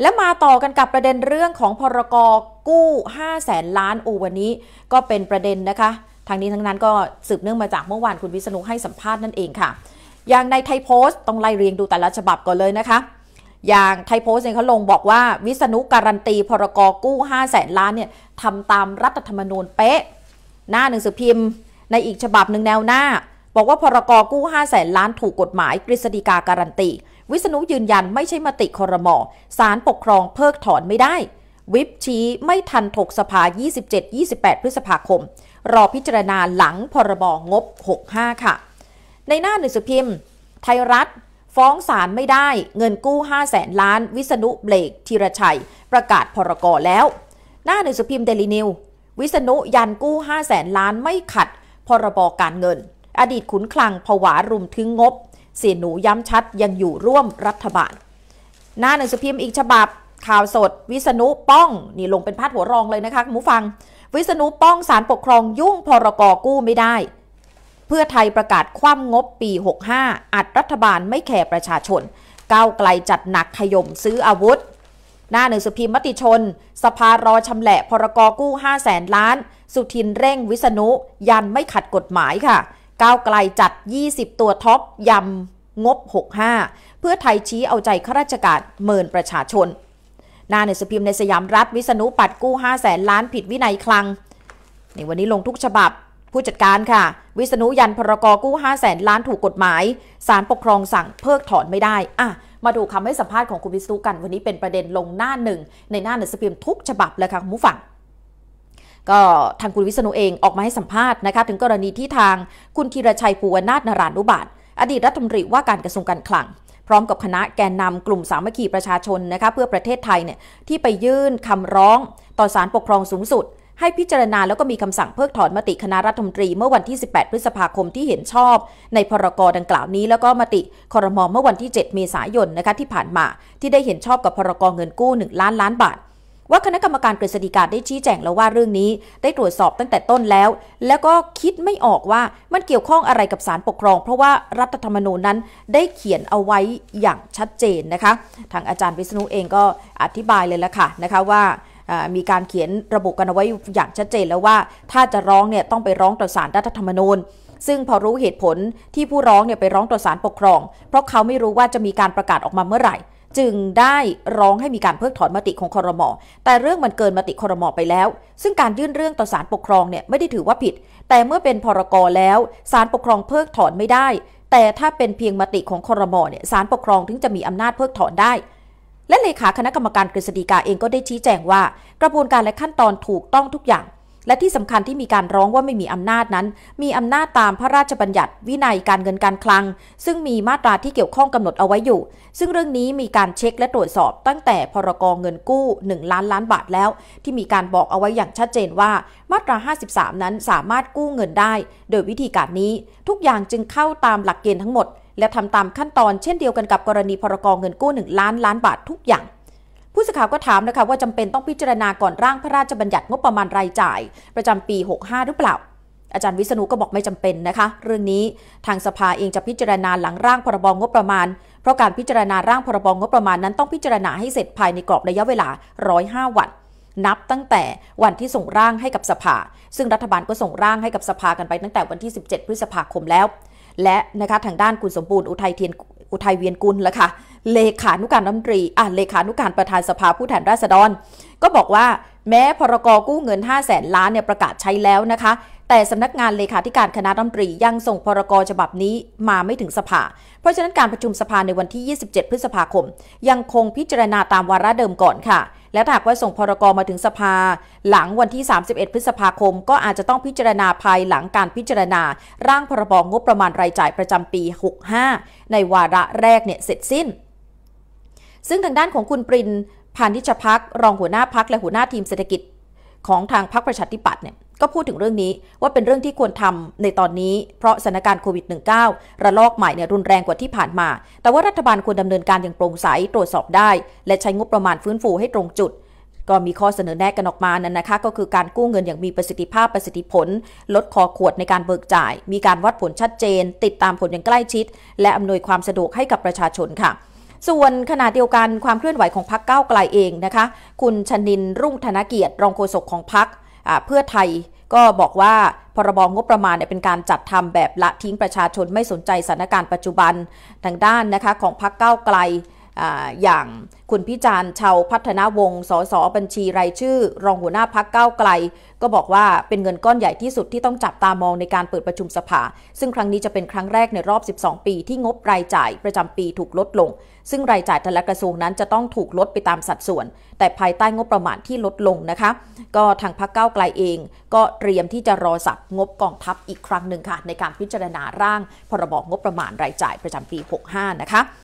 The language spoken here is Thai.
และมาต่อกันกับประเด็นเรื่องของพรกกู้5แสนล้านโอวันนี้ก็เป็นประเด็นนะคะทางนี้ทั้งนั้นก็สืบเนื่องมาจากเมื่อวานคุณวิษณุให้สัมภาษณ์นั่นเองค่ะ อย่างในไทยโพสต์ ต้องไล่เรียงดูแต่ละฉบับก่อนเลยนะคะ อย่างไทยโพสต์เนี่ยเขาลงบอกว่าวิษณุการันตีพรกกู้5แสนล้านเนี่ยทำตามรัฐธรรมนูญเป๊ะหน้าหนังสือพิมพ์ในอีกฉบับหนึ่งแนวหน้า บอกว่าพรกกู้5แสนล้านถูกกฎหมาย กฤษฎีกาการันตีวิษณุยืนยันไม่ใช่มติคอรมอสารปกครองเพิกถอนไม่ได้ วิปชี้ไม่ทันถกสภา 27-28 พฤษภาคม รอพิจารณาหลังพรบงบ 65 ค่ะ ในหน้าหนังสือพิมพ์ ไทยรัฐ ฟ้องศาลไม่ได้ เงินกู้ 5 0 0แสนล้าน วิษณุเบลกธีรชัย ประกาศพรกรแล้ว หน้าหนังสือพิมพ์เดลีนิว วิษณุยันกู้ 5 0 0แสนล้านไม่ขัดพรบการเงิน อดีตขุนคลังผวารุมถึงงบเสี่ยหนูย้ำชัดยังอยู่ร่วมรัฐบาล หน้าหนังสือพิมพ์อีกฉบับข่าวสด วิษณุป้อง นี่ลงเป็นพาดหัวรองเลยนะคะคุณผู้ฟัง วิษณุป้องสารปกครองยุ่งพรกกู้ไม่ได้ เพื่อไทยประกาศคว่ำงบปี 65 อัดรัฐบาลไม่แคร์ประชาชน ก้าวไกลจัดหนักขย่มซื้ออาวุธ หน้าหนึ่งสุพิมพ์มติชน สภารอชำแหละพรกกู้ 5 0 0แสนล้าน สุทินเร่งวิษณุ ยันไม่ขัดกฎหมายค่ะก้าวไกลจัด 20 ตัวท็อปยำงบ 65 เพื่อไทยชี้เอาใจข้าราชการเมินประชาชน หน้าเนสพิมพ์ในสยามรัฐ วิษณุปัดกู้5แสนล้านผิดวินัยคลัง ในวันนี้ลงทุกฉบับ ผู้จัดการค่ะ วิษณุยันพรกรกู้5แสนล้านถูกกฎหมายศาลปกครองสั่ง เพิกถอนไม่ได้ อ่ะ มาดูคำให้สัมภาษณ์ของคุณวิษณุกันวันนี้เป็นประเด็นลงหน้าหนึ่งในหน้าหนังสือพิมพ์ทุกฉบับเลยค่ะคุณผู้ฟังก็ทางคุณวิษณุเองออกมาให้สัมภาษณ์นะคะถึงกรณีที่ทางคุณธีรชัยภูวนาถนารานุบาตอดีตรัฐมนตรีว่าการกระทรวงการคลัง พร้อมกับคณะแกนนำกลุ่มสามัคคีประชาชนนะคะเพื่อประเทศไทยเนี่ยที่ไปยื่นคำร้องต่อศาลปกครองสูงสุด ให้พิจารณาแล้วก็มีคำสั่งเพิกถอนมติคณะรัฐมนตรีเมื่อวันที่ 18 พฤษภาคมที่เห็นชอบ ในพรกดังกล่าวนี้ แล้วก็มติคอรมอเมื่อวันที่ 7 เมษายนนะคะที่ผ่านมาที่ได้เห็นชอบกับพรกเงินกู้ 1 ล้านล้านบาทว่าคณะกรรมการกฤษฎีกาได้ชี้แจงแล้วว่าเรื่องนี้ได้ตรวจสอบตั้งแต่ต้นแล้ว แล้วก็คิดไม่ออกว่ามันเกี่ยวข้องอะไรกับสารปกครองเพราะว่ารัฐธรรมนูญนั้นได้เขียนเอาไว้อย่างชัดเจนนะคะทางอาจารย์วิษณุเองก็อธิบายเลยละค่ะนะคะว่ามีการเขียนระบุกันเอาไว้อย่างชัดเจนแล้วว่าถ้าจะร้องเนี่ยต้องไปร้องต่อศาลรัฐธรรมนูญซึ่งพอรู้เหตุผลที่ผู้ร้องเนี่ยไปร้องต่อศาลปกครอง เพราะเขาไม่รู้ว่าจะมีการประกาศออกมาเมื่อไหร่จึงได้ร้องให้มีการเพิกถอนมติของคอรมอ แต่เรื่องมันเกินมติคอรมอไปแล้ว ซึ่งการยื่นเรื่องต่อศาลปกครองเนี่ยไม่ได้ถือว่าผิด แต่เมื่อเป็นพรกรแล้วศาลปกครองเพิกถอนไม่ได้ แต่ถ้าเป็นเพียงมติของคอรมอเนี่ยศาลปกครองถึงจะมีอำนาจเพิกถอนได้ และเลขาคณะกรรมการกฤษฎีกาเองก็ได้ชี้แจงว่า กระบวนการและขั้นตอนถูกต้องทุกอย่างและที่สำคัญที่มีการร้องว่าไม่มีอำนาจนั้น มีอำนาจตามพระราชบัญญัติวินัยการเงินการคลัง ซึ่งมีมาตราที่เกี่ยวข้องกำหนดเอาไว้อยู่ ซึ่งเรื่องนี้มีการเช็คและตรวจสอบตั้งแต่พรกองเงินกู้ 1 ล้านล้านบาทแล้ว ที่มีการบอกเอาไว้อย่างชัดเจนว่า มาตรา53 นั้นสามารถกู้เงินได้ โดยวิธีการนี้ทุกอย่างจึงเข้าตามหลักเกณฑ์ทั้งหมด และทำตามขั้นตอนเช่นเดียวกันกับกรณีพรกองเงินกู้ 1 ล้านล้านบาททุกอย่างผู้สื่อข่าวก็ถามนะคะว่าจำเป็นต้องพิจารณาก่อนร่างพระราชบัญญัติงบประมาณรายจ่ายประจำปี 65 หรือเปล่า อาจารย์วิษณุก็บอกไม่จำเป็นนะคะ เรื่องนี้ทางสภาเองจะพิจารณาหลังร่างพรบงบประมาณ เพราะการพิจารณาร่างพรบงบประมาณนั้นต้องพิจารณาให้เสร็จภายในกรอบระยะเวลา 105 วันนับตั้งแต่วันที่ส่งร่างให้กับสภา ซึ่งรัฐบาลก็ส่งร่างให้กับสภากันไปตั้งแต่วันที่ 17 พฤษภาคมแล้ว และนะคะทางด้านคุณสมบูรณ์ อุทัยเทียน อุทัยเวียนกุลละค่ะเลขานุการรัฐมนตรี อ่ะเลขานุการประธานสภาผู้แทนราษฎร ก็บอกว่าแม้พรกกู้เงิน 5 0 0แสนล้านเนี่ยประกาศใช้แล้วนะคะ แต่สำนักงานเลขาธิการคณะรัฐมนตรียังส่งพรกฉบับนี้มาไม่ถึงสภา เพราะฉะนั้นการประชุมสภาในวันที่ 27 พฤษภาคม ยังคงพิจารณาตามวาระเดิมก่อนค่ะ และหากว่าส่งพรกมาถึงสภาหลังวันที่ 31 พฤษภาคม ก็อาจจะต้องพิจารณาภายหลังการพิจารณา ร่างพรบงบประมาณรายจ่ายประจำปี65ในวาระแรกเนี่ยเสร็จสิ้นซึ่งทางด้านของคุณปรินพานิชพัก รองหัวหน้าพัก และหัวหน้าทีมเศรษฐกิจ ของทางพรรคประชาธิปัตย์เนี่ยก็พูดถึงเรื่องนี้ว่าเป็นเรื่องที่ควรทำในตอนนี้ เพราะสถานการณ์โควิด -19 ระลอกใหม่เนี่ยรุนแรงกว่าที่ผ่านมา แต่ว่ารัฐบาลควรดำเนินการอย่างโปร่งใสตรวจสอบได้ และใช้งบประมาณฟื้นฟูให้ตรงจุด ก็มีข้อเสนอแนะกันออกมานั่นนะคะ ก็คือการกู้เงินอย่างมีประสิทธิภาพประสิทธิผล ลดคอขวดในการเบิกจ่าย มีการวัดผลชัดเจน ติดตามผลอย่างใกล้ชิด และอำนวยความสะดวกให้กับประชาชนค่ะส่วนขณะเดียวกันความเคลื่อนไหวของพักเก้าไกลเองนะคะคุณชนินรุ่งธนเกียรติรองโฆษกของพักเพื่อไทยก็บอกว่าพรบงบประมาณเป็นการจัดทำแบบละทิ้งประชาชนไม่สนใจสถานการณ์ปัจจุบันทางด้านนะคะของพักเก้าไกลอย่าง คุณพิจารณ์ชาวพัฒนาวงศ์สสบัญชี รายชื่อ รองหัวหน้าพักเก้าไกล ก็บอกว่าเป็นเงินก้อนใหญ่ที่สุดที่ต้องจับตามองในการเปิดประชุมสภา ซึ่งครั้งนี้จะเป็นครั้งแรกในรอบ 12 ปีที่งบรายจ่ายประจำปีถูกลดลง ซึ่งรายจ่ายแต่ละกระทรวงนั้นจะต้องถูกลดไปตามสัดส่วน แต่ภายใต้งบประมาณที่ลดลงนะคะ ก็ทางพักเก้าไกลเองก็เตรียมที่จะรอสับงบกองทัพอีกครั้งหนึ่งค่ะ ในการพิจารณาร่าง พรบงบประมาณรายจ่ายประจำปี 65 นะคะ